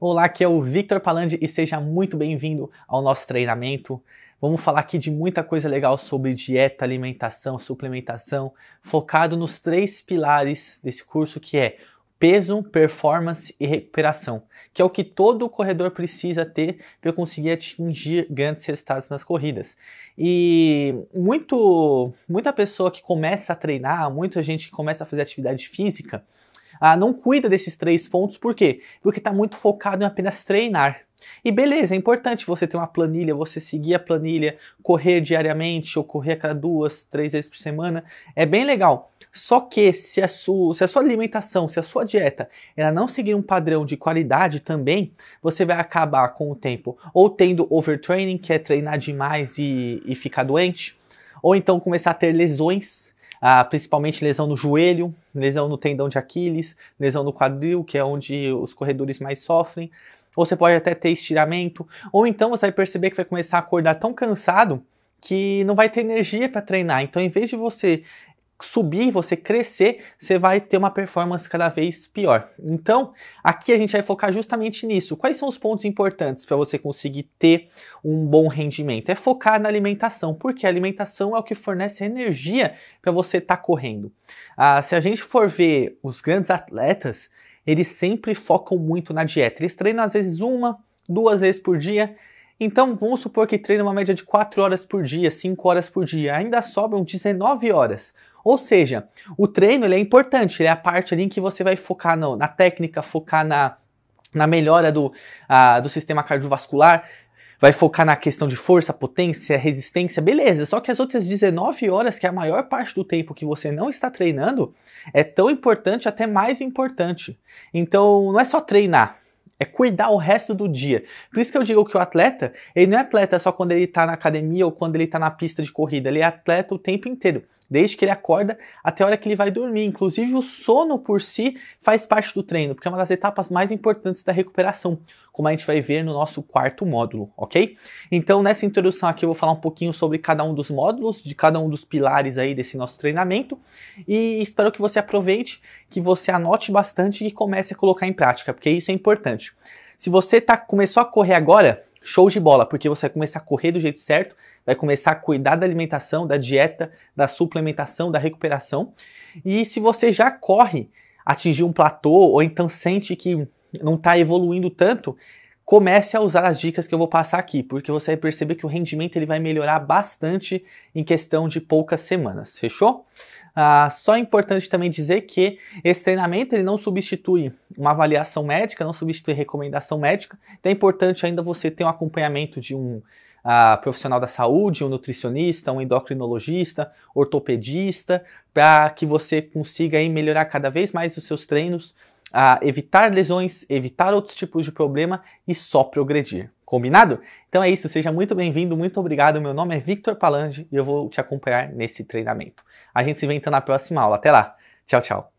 Olá, aqui é o Victor Palandi e seja muito bem-vindo ao nosso treinamento. Vamos falar aqui de muita coisa legal sobre dieta, alimentação, suplementação, focado nos três pilares desse curso que é peso, performance e recuperação, que é o que todo corredor precisa ter para conseguir atingir grandes resultados nas corridas. E muito, muita pessoa que começa a treinar, muita gente que começa a fazer atividade física, ah, não cuida desses três pontos, por quê? Porque está muito focado em apenas treinar. E beleza, é importante você ter uma planilha, você seguir a planilha, correr diariamente ou correr a cada duas, três vezes por semana, é bem legal. Só que se a, sua, se a sua alimentação, se a sua dieta, ela não seguir um padrão de qualidade também, você vai acabar com o tempo ou tendo overtraining, que é treinar demais e, e ficar doente, ou então começar a ter lesões ah, principalmente lesão no joelho, lesão no tendão de Aquiles, lesão no quadril, que é onde os corredores mais sofrem. Ou você pode até ter estiramento, ou então você vai perceber que vai começar a acordar tão cansado que não vai ter energia para treinar. Então, em vez de você subir, você crescer, você vai ter uma performance cada vez pior. Então, aqui a gente vai focar justamente nisso. Quais são os pontos importantes para você conseguir ter um bom rendimento? É focar na alimentação, porque a alimentação é o que fornece energia para você estar tá correndo. Ah, se a gente for ver os grandes atletas, eles sempre focam muito na dieta. Eles treinam às vezes uma, duas vezes por dia, então, vamos supor que treina uma média de 4 horas por dia, 5 horas por dia, ainda sobram 19 horas. Ou seja, o treino ele é importante, ele é a parte ali em que você vai focar no, na técnica, focar na, na melhora do, ah, do sistema cardiovascular, vai focar na questão de força, potência, resistência, beleza. Só que as outras 19 horas, que é a maior parte do tempo que você não está treinando, é tão importante, até mais importante. Então, não é só treinar. É cuidar o resto do dia. Por isso que eu digo que o atleta, ele não é atleta só quando ele está na academia ou quando ele está na pista de corrida. Ele é atleta o tempo inteiro desde que ele acorda até a hora que ele vai dormir. Inclusive, o sono por si faz parte do treino, porque é uma das etapas mais importantes da recuperação, como a gente vai ver no nosso quarto módulo, ok? Então, nessa introdução aqui, eu vou falar um pouquinho sobre cada um dos módulos, de cada um dos pilares aí desse nosso treinamento, e espero que você aproveite, que você anote bastante e comece a colocar em prática, porque isso é importante. Se você tá, começou a correr agora, Show de bola, porque você vai começar a correr do jeito certo, vai começar a cuidar da alimentação, da dieta, da suplementação, da recuperação. E se você já corre, atingir um platô ou então sente que não está evoluindo tanto, comece a usar as dicas que eu vou passar aqui, porque você vai perceber que o rendimento ele vai melhorar bastante em questão de poucas semanas, fechou? Ah, só é importante também dizer que esse treinamento ele não substitui uma avaliação médica, não substitui recomendação médica, então é importante ainda você ter um acompanhamento de um ah, profissional da saúde, um nutricionista, um endocrinologista, ortopedista, para que você consiga aí, melhorar cada vez mais os seus treinos a evitar lesões, evitar outros tipos de problema e só progredir. Combinado? Então é isso, seja muito bem-vindo, muito obrigado. Meu nome é Victor Palange e eu vou te acompanhar nesse treinamento. A gente se vê então na próxima aula. Até lá. Tchau, tchau.